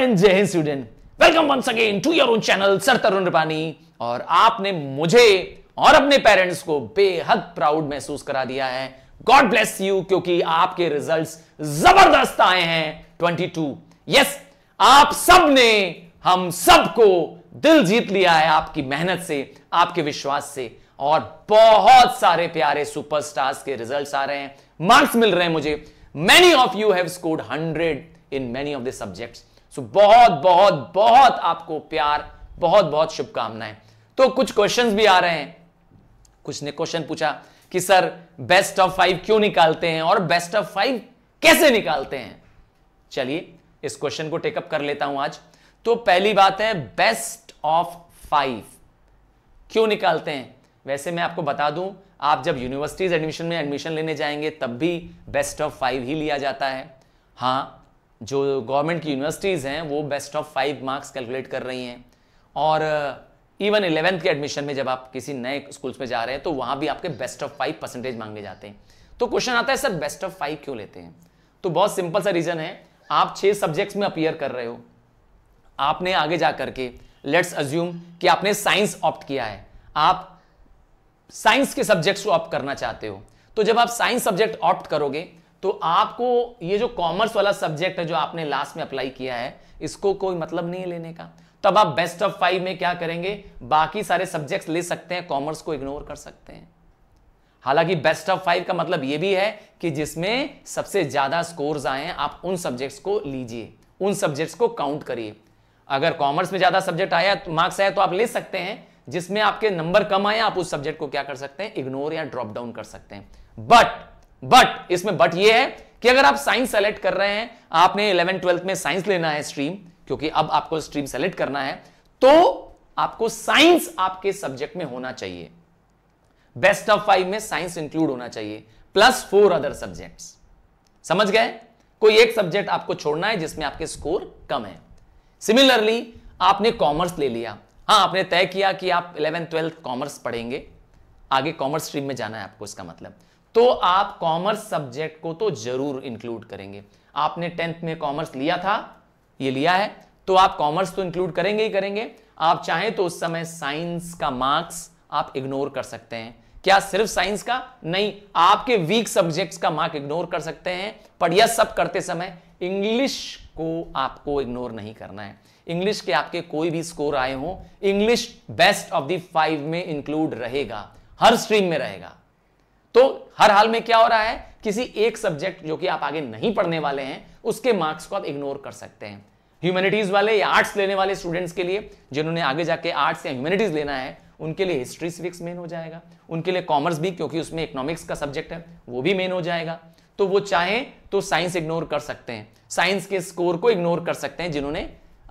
And जय हिंद student welcome once again to your own channel sir Tarun Rupani और आपने मुझे और अपने पेरेंट्स को बेहद प्राउड महसूस करा दिया है गॉड ब्लेस यू क्योंकि आपके रिजल्ट्स जबरदस्त आए हैं 22 यस yes, आप सब ने हम सबको दिल जीत लिया है आपकी मेहनत से आपके विश्वास से और बहुत सारे प्यारे सुपरस्टार्स के रिजल्ट्स आ रहे हैं मार्क्स मिल रहे हैं मुझे many of you have scored hundred in many of the subjects so बहुत बहुत बहुत आपको प्यार बहुत बहुत शुभकामनाएं तो कुछ क्वेश्चंस भी आ रहे हैं कुछ ने क्वेश्चन पूछा कि सर बेस्ट ऑफ फाइव क्यों निकालते हैं और बेस्ट ऑफ फाइव कैसे निकालते हैं चलिए इस क्वेश्चन को टेकअप कर लेता हूं आज तो पहली बात है बेस्ट ऑफ फाइव क्यों निकालते हैं वैसे मैं आपको बता दूं आप जब यूनिवर्सिटीज एडमिशन में एडमिशन लेने जाएंगे तब भी बेस्ट ऑफ फाइव ही लिया जाता है हाँ जो गवर्नमेंट की यूनिवर्सिटीज़ हैं वो best of five marks calculate कर रही हैं और इवन uh, इलेवेंथ के एडमिशन में जब आप किसी नए स्कूल्स में जा रहे हैं तो वहाँ भी आपके बेस्ट ऑफ फाइव परसेंटेज मांगे जाते हैं तो क्वेश्चन आता है सर बेस्ट ऑफ फाइव क्यों लेते हैं तो बहुत सिंपल सा रीज़न है आप छः सब्जेक्ट्स में अपियर कर रहे हो आपने आगे जा करके लेट्स अज्यूम कि आपने साइंस ऑप्ट किया है आप साइंस के सब्जेक्ट्स को ऑप्ट करना चाहते हो तो जब आप साइंस सब्जेक्ट ऑप्ट करोगे तो आपको ये जो कॉमर्स वाला सब्जेक्ट है जो आपने लास्ट में अप्लाई किया है इसको कोई मतलब नहीं है लेने का तब आप बेस्ट ऑफ फाइव में क्या करेंगे बाकी सारे सब्जेक्ट ले सकते हैं कॉमर्स को इग्नोर कर सकते हैं हालांकि बेस्ट ऑफ फाइव का मतलब यह भी है कि जिसमें सबसे ज्यादा स्कोर्स आए हैं आप उन सब्जेक्ट्स को लीजिए उन सब्जेक्ट्स को काउंट करिए अगर कॉमर्स में ज्यादा सब्जेक्ट आया तो मार्क्स आया तो आप ले सकते हैं जिसमें आपके नंबर कम आए आप उस सब्जेक्ट को क्या कर सकते हैं इग्नोर या ड्रॉप डाउन कर सकते हैं बट बट इसमें बट ये है कि अगर आप साइंस सेलेक्ट कर रहे हैं आपने इलेवन ट्वेल्थ में साइंस लेना है स्ट्रीम क्योंकि अब आपको स्ट्रीम सेलेक्ट करना है तो आपको साइंस आपके सब्जेक्ट में होना चाहिए बेस्ट ऑफ फाइव में साइंस इंक्लूड होना चाहिए प्लस फोर अदर सब्जेक्ट्स समझ गए कोई एक सब्जेक्ट आपको छोड़ना है जिसमें आपके स्कोर कम है सिमिलरली आपने कॉमर्स ले लिया हाँ आपने तय किया कि आप इलेवेंथ ट्वेल्थ कॉमर्स पढ़ेंगे आगे कॉमर्स स्ट्रीम में जाना है आपको इसका मतलब तो आप कॉमर्स सब्जेक्ट को तो जरूर इंक्लूड करेंगे आपने टेंथ में कॉमर्स लिया था ये लिया है तो आप कॉमर्स तो इंक्लूड करेंगे ही करेंगे आप चाहें तो उस समय साइंस का मार्क्स आप इग्नोर कर सकते हैं क्या सिर्फ साइंस का नहीं आपके वीक सब्जेक्ट्स का मार्क इग्नोर कर सकते हैं पर यह सब करते समय इंग्लिश को आपको इग्नोर नहीं करना है इंग्लिश के आपके कोई भी स्कोर आए हों English best of the five में इंक्लूड रहेगा हर स्ट्रीम में रहेगा तो हर हाल में क्या हो रहा है किसी एक सब्जेक्ट जो कि आप आगे नहीं पढ़ने वाले हैं उसके मार्क्स को आप इग्नोर कर सकते हैं ह्यूमैनिटीज वाले या आर्ट्स लेने वाले स्टूडेंट्स के लिए जिन्होंने आगे जाके आर्ट्स या ह्यूमैनिटीज लेना है उनके लिए हिस्ट्री सिविक्स मेन हो जाएगा उनके लिए कॉमर्स भी क्योंकि उसमें इकोनॉमिक्स का सब्जेक्ट है वो भी मेन हो जाएगा तो वो चाहें तो साइंस इग्नोर कर सकते हैं साइंस के स्कोर को इग्नोर कर सकते हैं जिन्होंने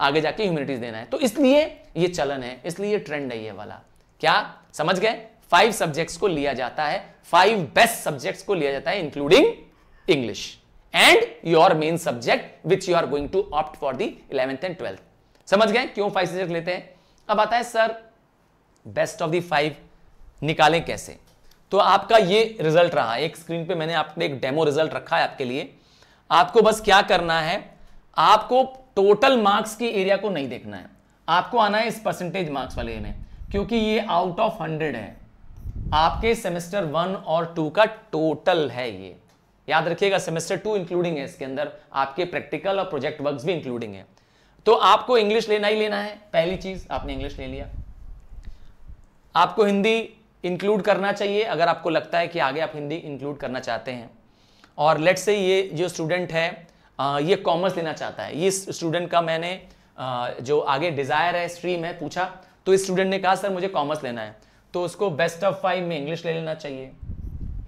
आगे जाके ह्यूमैनिटीज देना है तो इसलिए ये चलन है इसलिए ट्रेंड है ये वाला क्या समझ गए फाइव सब्जेक्ट्स को लिया जाता है फाइव बेस्ट सब्जेक्ट्स को लिया जाता है including English and your main subject which you are going to opt for the eleventh and twelfth समझ गए क्यों फाइव सब्जेक्ट लेते हैं अब आता है sir best of the five निकालें कैसे तो आपका ये रिजल्ट रहा एक स्क्रीन पे मैंने आपने एक डेमो रिजल्ट रखा है आपके लिए आपको बस क्या करना है आपको टोटल मार्क्स की एरिया को नहीं देखना है आपको आना है इस परसेंटेज मार्क्स वाले में क्योंकि ये आउट ऑफ हंड्रेड है आपके सेमेस्टर वन और टू का टोटल है ये याद रखिएगा सेमेस्टर टू इंक्लूडिंग है इसके अंदर आपके प्रैक्टिकल और प्रोजेक्ट वर्क्स भी इंक्लूडिंग है तो आपको इंग्लिश लेना ही लेना है पहली चीज आपने इंग्लिश ले लिया आपको हिंदी इंक्लूड करना चाहिए अगर आपको लगता है कि आगे आप हिंदी इंक्लूड करना चाहते हैं और लेट से ये जो स्टूडेंट है ये कॉमर्स लेना चाहता है इस स्टूडेंट का मैंने जो आगे डिज़ायर है स्ट्रीम है पूछा तो इस स्टूडेंट ने कहा सर मुझे कॉमर्स लेना है तो उसको बेस्ट ऑफ फाइव में इंग्लिश ले लेना चाहिए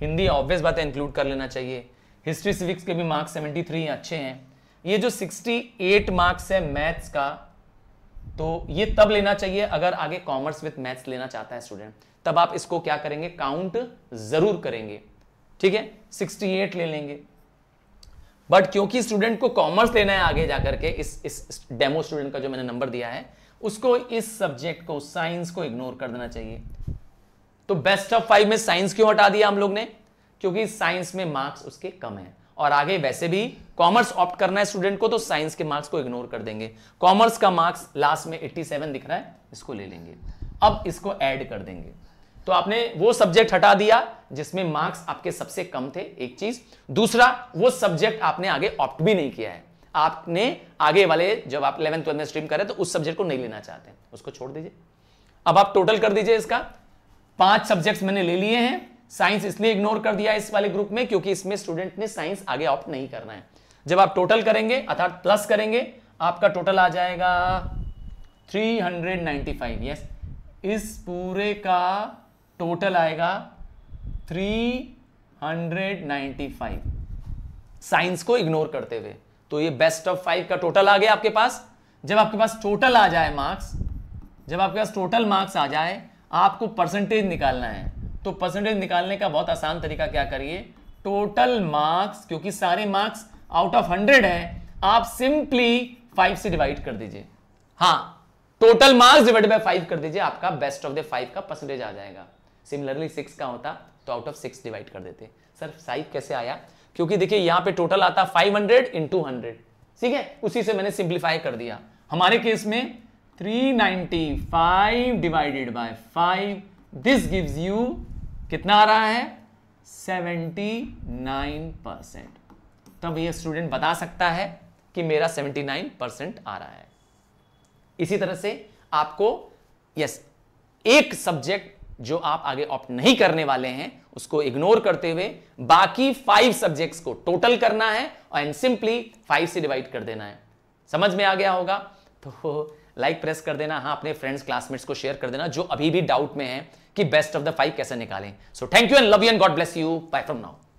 हिंदी ऑब्वियस बात है इंक्लूड कर लेना चाहिए हिस्ट्री सिविक्स के भी मार्क्स 73 अच्छे हैं ये जो 68 मार्क्स है मैथ्स का तो ये तब लेना चाहिए अगर आगे कॉमर्स विथ मैथ्स लेना चाहता है स्टूडेंट तब आप इसको क्या करेंगे काउंट जरूर करेंगे ठीक है 68 ले लेंगे बट क्योंकि स्टूडेंट को कॉमर्स लेना है आगे जाकर के इस इस डेमो स्टूडेंट का जो मैंने नंबर दिया है उसको इस सब्जेक्ट को साइंस को इग्नोर कर देना चाहिए तो बेस्ट ऑफ फाइव में साइंस क्यों हटा दिया हम लोग ने क्योंकि साइंस में मार्क्स उसके कम है और आगे वैसे भी कॉमर्स ऑप्ट करना है स्टूडेंट को तो साइंस के मार्क्स को इग्नोर कर देंगे कॉमर्स का मार्क्स लास्ट में 87 दिख रहा है इसको ले लेंगे अब इसको ऐड कर देंगे तो आपने वो सब्जेक्ट हटा दिया जिसमें मार्क्स आपके सबसे कम थे एक चीज दूसरा वो सब्जेक्ट आपने आगे ऑप्ट भी नहीं किया है आपने आगे वाले जब आप इलेवन ट्वेल्थ में स्ट्रीम करें तो उस सब्जेक्ट को नहीं लेना चाहते उसको छोड़ दीजिए अब आप टोटल कर दीजिए इसका पांच सब्जेक्ट मैंने ले लिए हैं साइंस इसलिए इग्नोर कर दिया इस वाले ग्रुप में क्योंकि इसमें स्टूडेंट ने साइंस आगे ऑप्ट नहीं करना है जब आप टोटल करेंगे अर्थात प्लस करेंगे आपका टोटल आ जाएगा 395 यस yes. इस पूरे का टोटल आएगा 395 साइंस को इग्नोर करते हुए तो ये बेस्ट ऑफ फाइव का टोटल आ गया आपके पास जब आपके पास टोटल आ जाए मार्क्स जब आपके पास टोटल मार्क्स आ जाए आपको परसेंटेज निकालना है तो परसेंटेज निकालने का बहुत आसान तरीका क्या करिए टोटल मार्क्स क्योंकि सारे मार्क्स आउट ऑफ हंड्रेड है आप सिंपली फाइव से डिवाइड कर दीजिए हाँ total marks divide by five कर दीजिए आपका बेस्ट ऑफ द फाइव का परसेंटेज आ जाएगा सिमिलरली सिक्स का होता तो आउट ऑफ सिक्स डिवाइड कर देते सर फाइव कैसे आया क्योंकि देखिए यहाँ पे टोटल आता फाइव हंड्रेड इंटू हंड्रेड ठीक है उसी से मैंने सिंप्लीफाई कर दिया हमारे केस में three ninety five divided by five this gives you कितना आ रहा है सेवेंटी नाइन परसेंट तब ये स्टूडेंट बता सकता है कि मेरा सेवेंटी नाइन परसेंट आ रहा है इसी तरह से आपको यस एक सब्जेक्ट जो आप आगे ऑप्ट नहीं करने वाले हैं उसको इग्नोर करते हुए बाकी फाइव सब्जेक्ट्स को टोटल करना है और सिंपली फाइव से डिवाइड कर देना है समझ में आ गया होगा तो लाइक प्रेस कर देना हाँ अपने फ्रेंड्स क्लासमेट्स को शेयर कर देना जो अभी भी डाउट में है कि बेस्ट ऑफ द फाइव कैसे निकालें so thank you and love you and God bless you bye from now